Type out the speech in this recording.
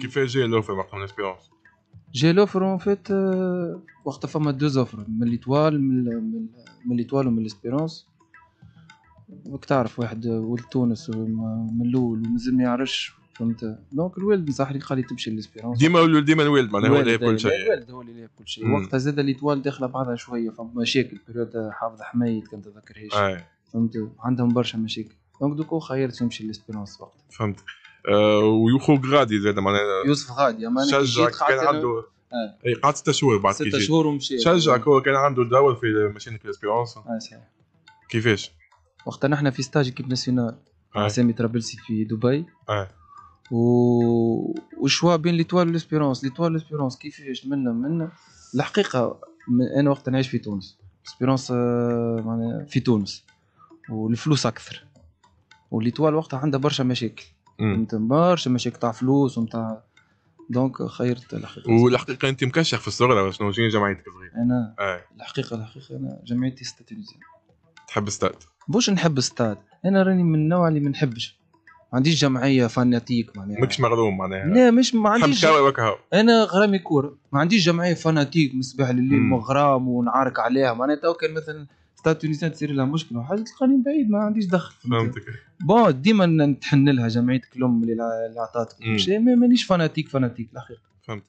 كيفاش جاي لوفر وقتها من اسبيرونس جاي لوفر اون فيت وقتها فما دو زوفر من ليتوال من من ليتوال ومن الاسبيرونس وك تعرف واحد ولد تونس من الاول ومازال ما يعرفش فهمت دونك الوالد نصح لي قال لي تمشي ليسبيرونس ديما ديما الوالد معناها هو اللي ياكل كل شيء الوالد هو اللي ياكل كل شيء وقتها زاد توال داخله بعضها شويه فما مشاكل بريود حافظ حميد كان تذكر هيش فهمت عندهم برشا مشاكل دونك دوكو خيرت نمشي ليسبيرونس وقتها فهمت آه، ويخوك غادي زاد معناها يوسف غادي اما شجع كان عنده آه. اي قعد ست شهور بعد ست شهور ومشي شجع هو كان عنده دور في ماشينة الاسبيرونس آه، كيفاش؟ وقتها نحن في ستاج كيب ناسيونال اسامي سامي في دبي و... وشوا بين ليتوال ليسبيرونس ليتوال ليسبيرونس كيفاش منا منا الحقيقه من انا وقت نعيش في تونس ليسبيرونس معناها في تونس والفلوس اكثر وليتوال وقتها عندها برشا مشاكل فهمتني برشا مشاكل تاع فلوس ومتاع دونك خيرت الحقيقه والحقيقه انت مكشخ في الصغر ولا شنو شنو جمعيتك الصغيره انا أي. آه. الحقيقه الحقيقه انا جمعيتي ستاتونيزيان تحب ستات؟ بوش نحب ستات انا راني من النوع اللي ما نحبش ما عنديش جمعيه فاناتيك معناها ماكش مغلوم معناها لا مش ما عنديش انا غرامي كوره ما عنديش جمعيه فاناتيك من الصباح لليل مغرام ونعارك عليها معناها تو كان مثلا السلطه التونسيه تصير لها مشكل وحاجه تلقاني بعيد ما عنديش دخل فهمتك بون ديما نتحن لها جمعيه الام اللي عطاتك مانيش فاناتيك فاناتيك الحقيقه فهمت